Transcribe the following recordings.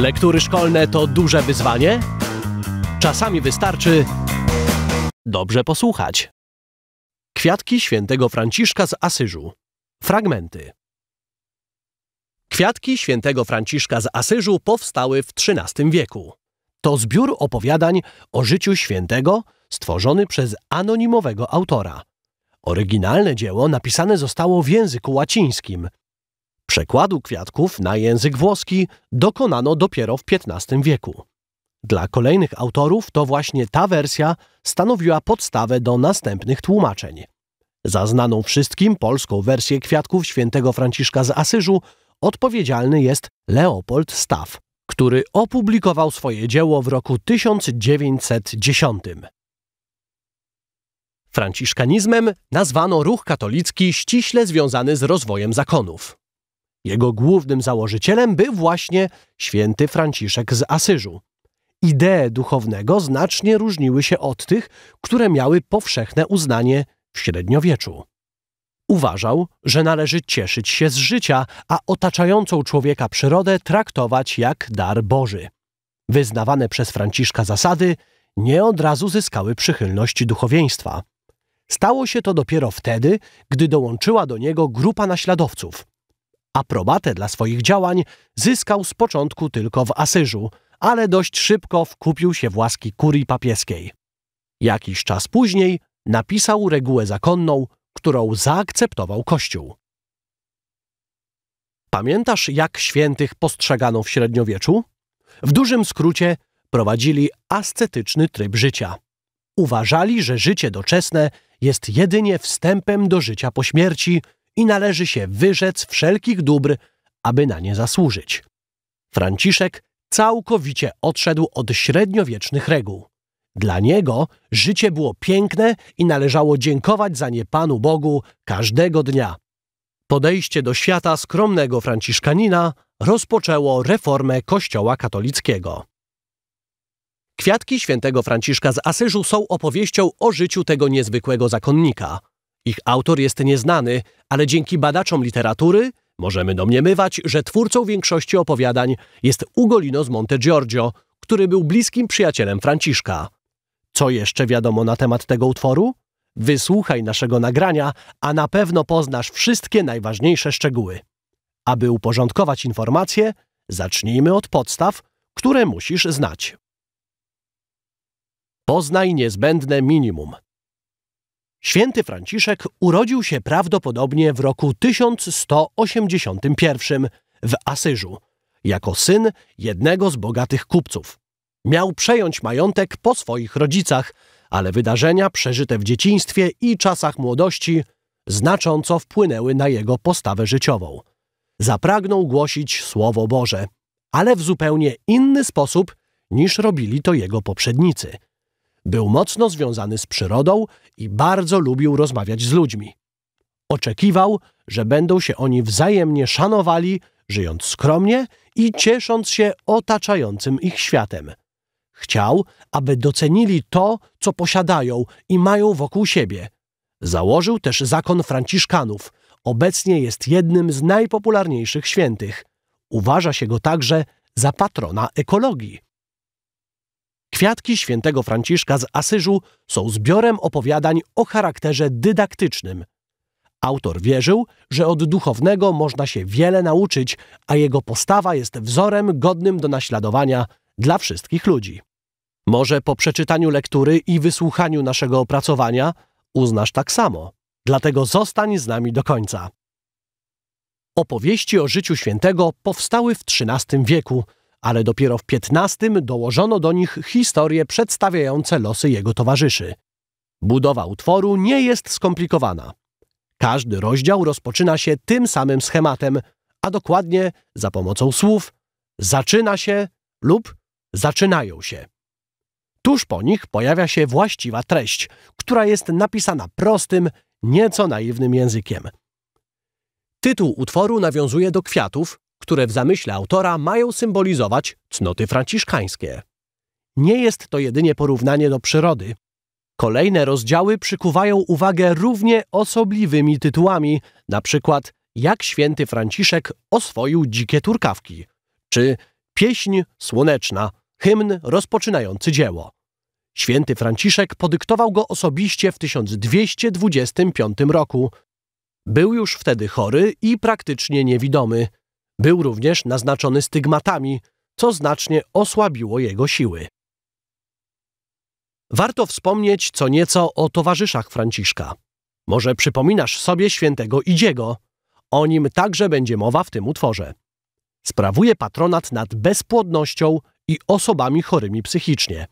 Lektury szkolne to duże wyzwanie? Czasami wystarczy dobrze posłuchać. Kwiatki świętego Franciszka z Asyżu. Fragmenty. Kwiatki świętego Franciszka z Asyżu powstały w XIII wieku. To zbiór opowiadań o życiu świętego stworzony przez anonimowego autora. Oryginalne dzieło napisane zostało w języku łacińskim – Przekładu kwiatków na język włoski dokonano dopiero w XV wieku. Dla kolejnych autorów to właśnie ta wersja stanowiła podstawę do następnych tłumaczeń. Za znaną wszystkim polską wersję kwiatków świętego Franciszka z Asyżu odpowiedzialny jest Leopold Staff, który opublikował swoje dzieło w roku 1910. Franciszkanizmem nazwano ruch katolicki ściśle związany z rozwojem zakonów. Jego głównym założycielem był właśnie święty Franciszek z Asyżu. Idee duchownego znacznie różniły się od tych, które miały powszechne uznanie w średniowieczu. Uważał, że należy cieszyć się z życia, a otaczającą człowieka przyrodę traktować jak dar Boży. Wyznawane przez Franciszka zasady nie od razu zyskały przychylność duchowieństwa. Stało się to dopiero wtedy, gdy dołączyła do niego grupa naśladowców – Aprobatę dla swoich działań zyskał z początku tylko w Asyżu, ale dość szybko wkupił się w łaski kurii papieskiej. Jakiś czas później napisał regułę zakonną, którą zaakceptował Kościół. Pamiętasz, jak świętych postrzegano w średniowieczu? W dużym skrócie prowadzili ascetyczny tryb życia. Uważali, że życie doczesne jest jedynie wstępem do życia po śmierci – i należy się wyrzec wszelkich dóbr, aby na nie zasłużyć. Franciszek całkowicie odszedł od średniowiecznych reguł. Dla niego życie było piękne i należało dziękować za nie Panu Bogu każdego dnia. Podejście do świata skromnego franciszkanina rozpoczęło reformę Kościoła katolickiego. Kwiatki świętego Franciszka z Asyżu są opowieścią o życiu tego niezwykłego zakonnika – ich autor jest nieznany, ale dzięki badaczom literatury możemy domniemywać, że twórcą większości opowiadań jest Ugolino z Monte Giorgio, który był bliskim przyjacielem Franciszka. Co jeszcze wiadomo na temat tego utworu? Wysłuchaj naszego nagrania, a na pewno poznasz wszystkie najważniejsze szczegóły. Aby uporządkować informacje, zacznijmy od podstaw, które musisz znać. Poznaj niezbędne minimum. Święty Franciszek urodził się prawdopodobnie w roku 1181 w Asyżu, jako syn jednego z bogatych kupców. Miał przejąć majątek po swoich rodzicach, ale wydarzenia przeżyte w dzieciństwie i czasach młodości znacząco wpłynęły na jego postawę życiową. Zapragnął głosić Słowo Boże, ale w zupełnie inny sposób niż robili to jego poprzednicy – był mocno związany z przyrodą i bardzo lubił rozmawiać z ludźmi. Oczekiwał, że będą się oni wzajemnie szanowali, żyjąc skromnie i ciesząc się otaczającym ich światem. Chciał, aby docenili to, co posiadają i mają wokół siebie. Założył też zakon Franciszkanów. Obecnie jest jednym z najpopularniejszych świętych. Uważa się go także za patrona ekologii. Kwiatki świętego Franciszka z Asyżu są zbiorem opowiadań o charakterze dydaktycznym. Autor wierzył, że od duchownego można się wiele nauczyć, a jego postawa jest wzorem godnym do naśladowania dla wszystkich ludzi. Może po przeczytaniu lektury i wysłuchaniu naszego opracowania uznasz tak samo. Dlatego zostań z nami do końca. Opowieści o życiu świętego powstały w XIII wieku ale dopiero w XV dołożono do nich historie przedstawiające losy jego towarzyszy. Budowa utworu nie jest skomplikowana. Każdy rozdział rozpoczyna się tym samym schematem, a dokładnie za pomocą słów zaczyna się lub zaczynają się. Tuż po nich pojawia się właściwa treść, która jest napisana prostym, nieco naiwnym językiem. Tytuł utworu nawiązuje do kwiatów, które w zamyśle autora mają symbolizować cnoty franciszkańskie. Nie jest to jedynie porównanie do przyrody. Kolejne rozdziały przykuwają uwagę równie osobliwymi tytułami, na przykład Jak święty Franciszek oswoił dzikie turkawki, czy Pieśń słoneczna, hymn rozpoczynający dzieło. Święty Franciszek podyktował go osobiście w 1225 roku. Był już wtedy chory i praktycznie niewidomy. Był również naznaczony stygmatami, co znacznie osłabiło jego siły. Warto wspomnieć co nieco o towarzyszach Franciszka. Może przypominasz sobie świętego Idziego. O nim także będzie mowa w tym utworze. Sprawuje patronat nad bezpłodnością i osobami chorymi psychicznie.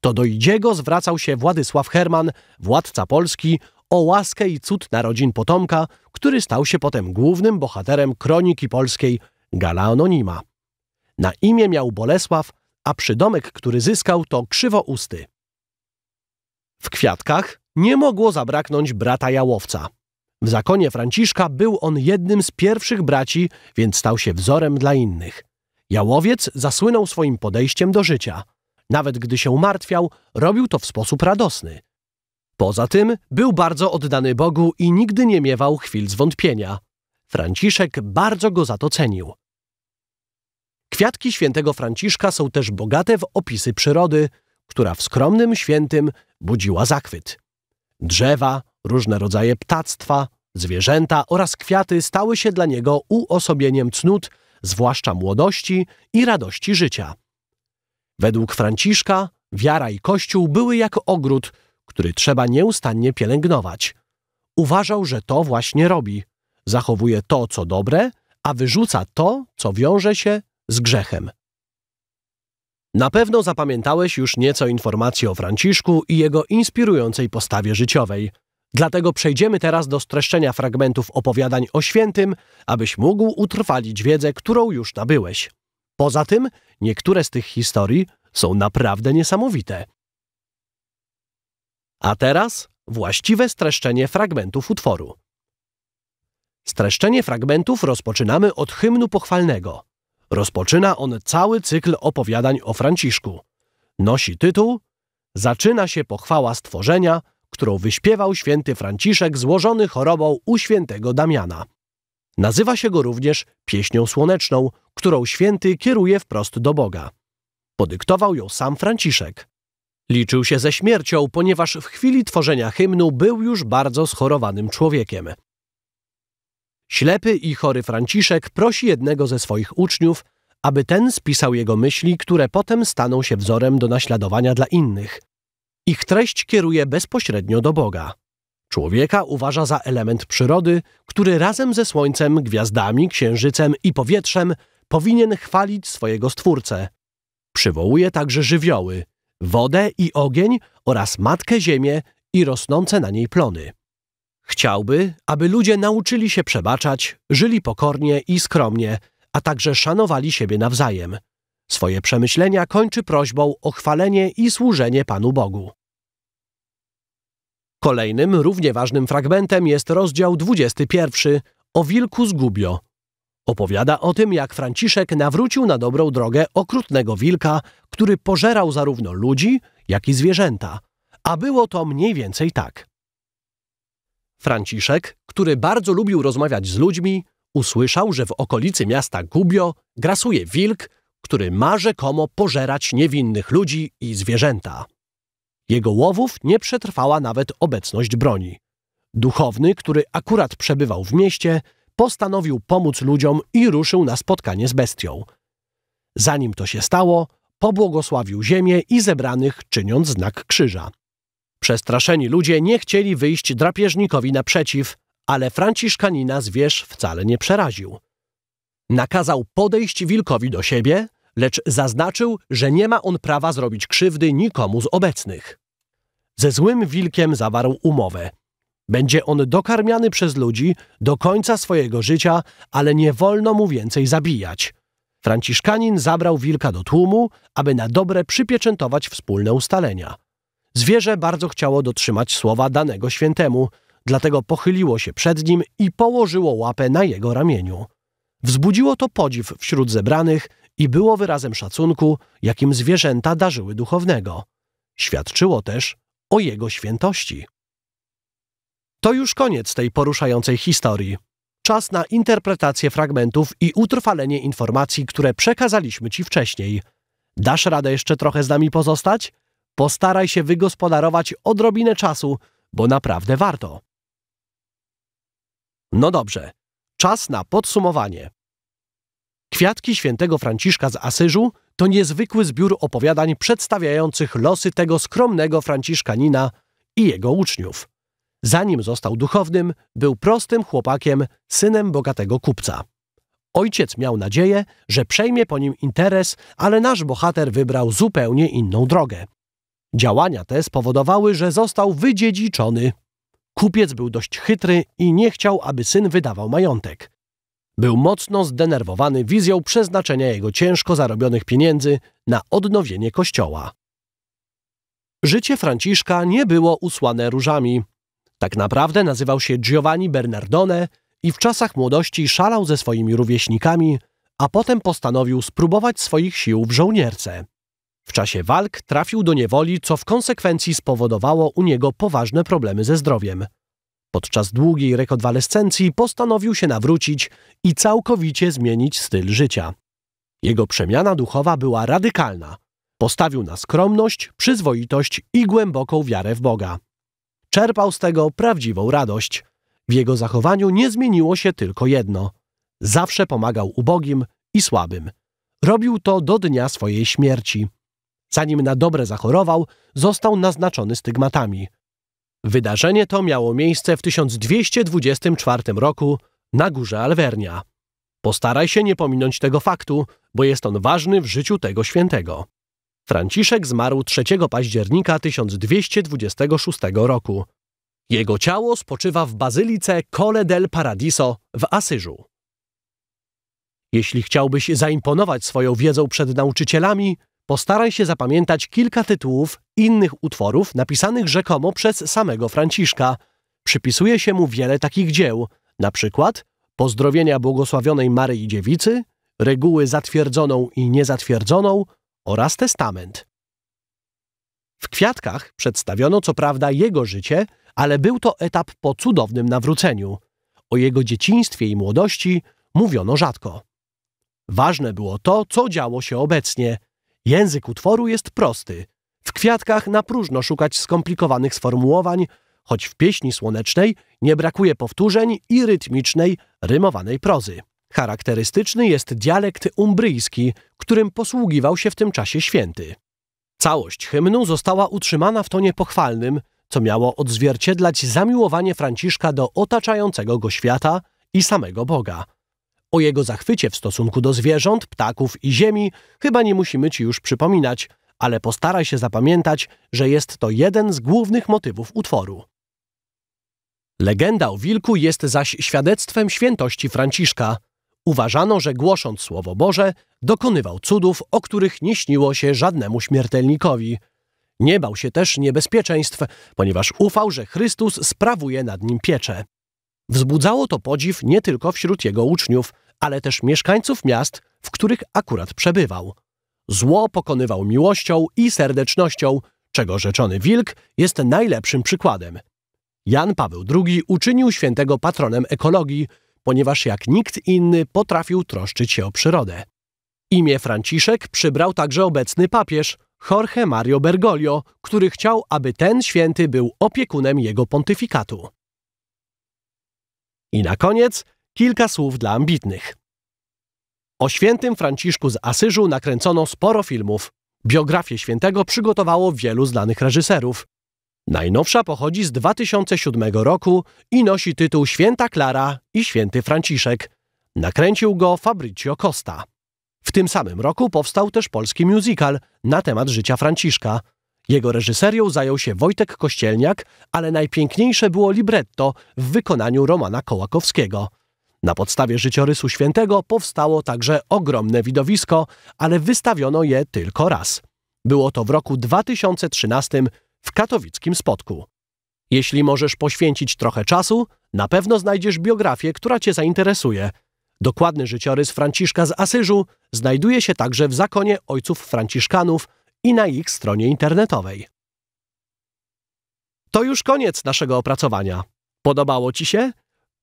To do Idziego zwracał się Władysław Herman, władca Polski, o łaskę i cud narodzin potomka, który stał się potem głównym bohaterem kroniki polskiej Gala Anonima. Na imię miał Bolesław, a przydomek, który zyskał, to krzywousty. W kwiatkach nie mogło zabraknąć brata Jałowca. W zakonie Franciszka był on jednym z pierwszych braci, więc stał się wzorem dla innych. Jałowiec zasłynął swoim podejściem do życia. Nawet gdy się martwiał, robił to w sposób radosny – Poza tym był bardzo oddany Bogu i nigdy nie miewał chwil zwątpienia. Franciszek bardzo go za to cenił. Kwiatki świętego Franciszka są też bogate w opisy przyrody, która w skromnym świętym budziła zachwyt. Drzewa, różne rodzaje ptactwa, zwierzęta oraz kwiaty stały się dla niego uosobieniem cnót, zwłaszcza młodości i radości życia. Według Franciszka wiara i kościół były jak ogród – który trzeba nieustannie pielęgnować. Uważał, że to właśnie robi. Zachowuje to, co dobre, a wyrzuca to, co wiąże się z grzechem. Na pewno zapamiętałeś już nieco informacji o Franciszku i jego inspirującej postawie życiowej. Dlatego przejdziemy teraz do streszczenia fragmentów opowiadań o świętym, abyś mógł utrwalić wiedzę, którą już nabyłeś. Poza tym, niektóre z tych historii są naprawdę niesamowite. A teraz właściwe streszczenie fragmentów utworu. Streszczenie fragmentów rozpoczynamy od hymnu pochwalnego. Rozpoczyna on cały cykl opowiadań o Franciszku. Nosi tytuł Zaczyna się pochwała stworzenia, którą wyśpiewał święty Franciszek złożony chorobą u świętego Damiana. Nazywa się go również pieśnią słoneczną, którą święty kieruje wprost do Boga. Podyktował ją sam Franciszek. Liczył się ze śmiercią, ponieważ w chwili tworzenia hymnu był już bardzo schorowanym człowiekiem. Ślepy i chory Franciszek prosi jednego ze swoich uczniów, aby ten spisał jego myśli, które potem staną się wzorem do naśladowania dla innych. Ich treść kieruje bezpośrednio do Boga. Człowieka uważa za element przyrody, który razem ze słońcem, gwiazdami, księżycem i powietrzem powinien chwalić swojego stwórcę. Przywołuje także żywioły, wodę i ogień oraz matkę ziemię i rosnące na niej plony. Chciałby, aby ludzie nauczyli się przebaczać, żyli pokornie i skromnie, a także szanowali siebie nawzajem. Swoje przemyślenia kończy prośbą o chwalenie i służenie Panu Bogu. Kolejnym równie ważnym fragmentem jest rozdział 21 o wilku z Gubio. Opowiada o tym, jak Franciszek nawrócił na dobrą drogę okrutnego wilka, który pożerał zarówno ludzi, jak i zwierzęta. A było to mniej więcej tak. Franciszek, który bardzo lubił rozmawiać z ludźmi, usłyszał, że w okolicy miasta Gubbio grasuje wilk, który ma rzekomo pożerać niewinnych ludzi i zwierzęta. Jego łowów nie przetrwała nawet obecność broni. Duchowny, który akurat przebywał w mieście, postanowił pomóc ludziom i ruszył na spotkanie z bestią. Zanim to się stało, pobłogosławił ziemię i zebranych, czyniąc znak krzyża. Przestraszeni ludzie nie chcieli wyjść drapieżnikowi naprzeciw, ale Franciszkanina zwierz wcale nie przeraził. Nakazał podejść wilkowi do siebie, lecz zaznaczył, że nie ma on prawa zrobić krzywdy nikomu z obecnych. Ze złym wilkiem zawarł umowę. Będzie on dokarmiany przez ludzi do końca swojego życia, ale nie wolno mu więcej zabijać. Franciszkanin zabrał wilka do tłumu, aby na dobre przypieczętować wspólne ustalenia. Zwierzę bardzo chciało dotrzymać słowa danego świętemu, dlatego pochyliło się przed nim i położyło łapę na jego ramieniu. Wzbudziło to podziw wśród zebranych i było wyrazem szacunku, jakim zwierzęta darzyły duchownego. Świadczyło też o jego świętości. To już koniec tej poruszającej historii. Czas na interpretację fragmentów i utrwalenie informacji, które przekazaliśmy Ci wcześniej. Dasz radę jeszcze trochę z nami pozostać? Postaraj się wygospodarować odrobinę czasu, bo naprawdę warto. No dobrze, czas na podsumowanie. Kwiatki świętego Franciszka z Asyżu to niezwykły zbiór opowiadań przedstawiających losy tego skromnego Franciszkanina i jego uczniów. Zanim został duchownym, był prostym chłopakiem, synem bogatego kupca. Ojciec miał nadzieję, że przejmie po nim interes, ale nasz bohater wybrał zupełnie inną drogę. Działania te spowodowały, że został wydziedziczony. Kupiec był dość chytry i nie chciał, aby syn wydawał majątek. Był mocno zdenerwowany wizją przeznaczenia jego ciężko zarobionych pieniędzy na odnowienie kościoła. Życie Franciszka nie było usłane różami. Tak naprawdę nazywał się Giovanni Bernardone i w czasach młodości szalał ze swoimi rówieśnikami, a potem postanowił spróbować swoich sił w żołnierce. W czasie walk trafił do niewoli, co w konsekwencji spowodowało u niego poważne problemy ze zdrowiem. Podczas długiej rekonwalescencji postanowił się nawrócić i całkowicie zmienić styl życia. Jego przemiana duchowa była radykalna. Postawił na skromność, przyzwoitość i głęboką wiarę w Boga. Czerpał z tego prawdziwą radość. W jego zachowaniu nie zmieniło się tylko jedno. Zawsze pomagał ubogim i słabym. Robił to do dnia swojej śmierci. Zanim na dobre zachorował, został naznaczony stygmatami. Wydarzenie to miało miejsce w 1224 roku na górze Alvernia. Postaraj się nie pominąć tego faktu, bo jest on ważny w życiu tego świętego. Franciszek zmarł 3 października 1226 roku. Jego ciało spoczywa w bazylice Cole del Paradiso w Asyżu. Jeśli chciałbyś zaimponować swoją wiedzą przed nauczycielami, postaraj się zapamiętać kilka tytułów innych utworów napisanych rzekomo przez samego Franciszka. Przypisuje się mu wiele takich dzieł, na przykład Pozdrowienia błogosławionej Maryi Dziewicy, Reguły zatwierdzoną i niezatwierdzoną, oraz testament. W kwiatkach przedstawiono co prawda jego życie, ale był to etap po cudownym nawróceniu. O jego dzieciństwie i młodości mówiono rzadko. Ważne było to, co działo się obecnie. Język utworu jest prosty. W kwiatkach na próżno szukać skomplikowanych sformułowań, choć w pieśni słonecznej nie brakuje powtórzeń i rytmicznej, rymowanej prozy. Charakterystyczny jest dialekt umbryjski, którym posługiwał się w tym czasie święty. Całość hymnu została utrzymana w tonie pochwalnym, co miało odzwierciedlać zamiłowanie Franciszka do otaczającego go świata i samego Boga. O jego zachwycie w stosunku do zwierząt, ptaków i ziemi chyba nie musimy ci już przypominać, ale postaraj się zapamiętać, że jest to jeden z głównych motywów utworu. Legenda o wilku jest zaś świadectwem świętości Franciszka – Uważano, że głosząc Słowo Boże, dokonywał cudów, o których nie śniło się żadnemu śmiertelnikowi. Nie bał się też niebezpieczeństw, ponieważ ufał, że Chrystus sprawuje nad nim pieczę. Wzbudzało to podziw nie tylko wśród jego uczniów, ale też mieszkańców miast, w których akurat przebywał. Zło pokonywał miłością i serdecznością, czego rzeczony wilk jest najlepszym przykładem. Jan Paweł II uczynił świętego patronem ekologii, ponieważ jak nikt inny potrafił troszczyć się o przyrodę. Imię Franciszek przybrał także obecny papież, Jorge Mario Bergoglio, który chciał, aby ten święty był opiekunem jego pontyfikatu. I na koniec kilka słów dla ambitnych. O świętym Franciszku z Asyżu nakręcono sporo filmów. Biografię świętego przygotowało wielu znanych reżyserów. Najnowsza pochodzi z 2007 roku i nosi tytuł Święta Klara i Święty Franciszek. Nakręcił go Fabrizio Costa. W tym samym roku powstał też polski musical na temat życia Franciszka. Jego reżyserią zajął się Wojtek Kościelniak, ale najpiękniejsze było libretto w wykonaniu Romana Kołakowskiego. Na podstawie życiorysu świętego powstało także ogromne widowisko, ale wystawiono je tylko raz. Było to w roku 2013 w katowickim spotku. Jeśli możesz poświęcić trochę czasu, na pewno znajdziesz biografię, która cię zainteresuje. Dokładny życiorys Franciszka z Asyżu znajduje się także w Zakonie Ojców Franciszkanów i na ich stronie internetowej. To już koniec naszego opracowania. Podobało Ci się?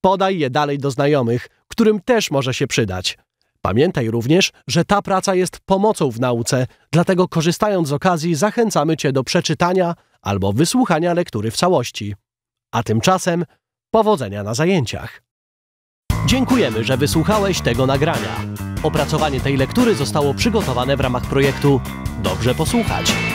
Podaj je dalej do znajomych, którym też może się przydać. Pamiętaj również, że ta praca jest pomocą w nauce, dlatego korzystając z okazji zachęcamy Cię do przeczytania albo wysłuchania lektury w całości. A tymczasem powodzenia na zajęciach. Dziękujemy, że wysłuchałeś tego nagrania. Opracowanie tej lektury zostało przygotowane w ramach projektu Dobrze posłuchać.